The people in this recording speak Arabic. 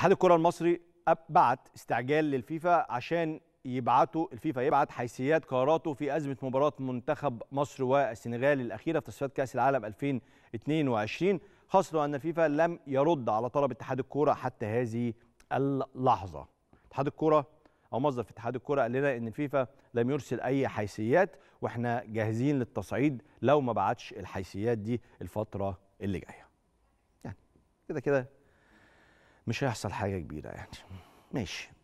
اتحاد الكره المصري بعت استعجال للفيفا عشان يبعتوا الفيفا يبعت حيثيات قراراته في ازمه مباراه منتخب مصر والسنغال الاخيره في تصفيات كاس العالم 2022 خاصه ان الفيفا لم يرد على طلب اتحاد الكوره حتى هذه اللحظه اتحاد الكوره او مصدر في اتحاد الكوره قال لنا ان الفيفا لم يرسل اي حيثيات واحنا جاهزين للتصعيد لو ما بعتش الحيثيات دي الفتره اللي جايه يعني كده كده مش هيحصل حاجه كبيره يعني ماشي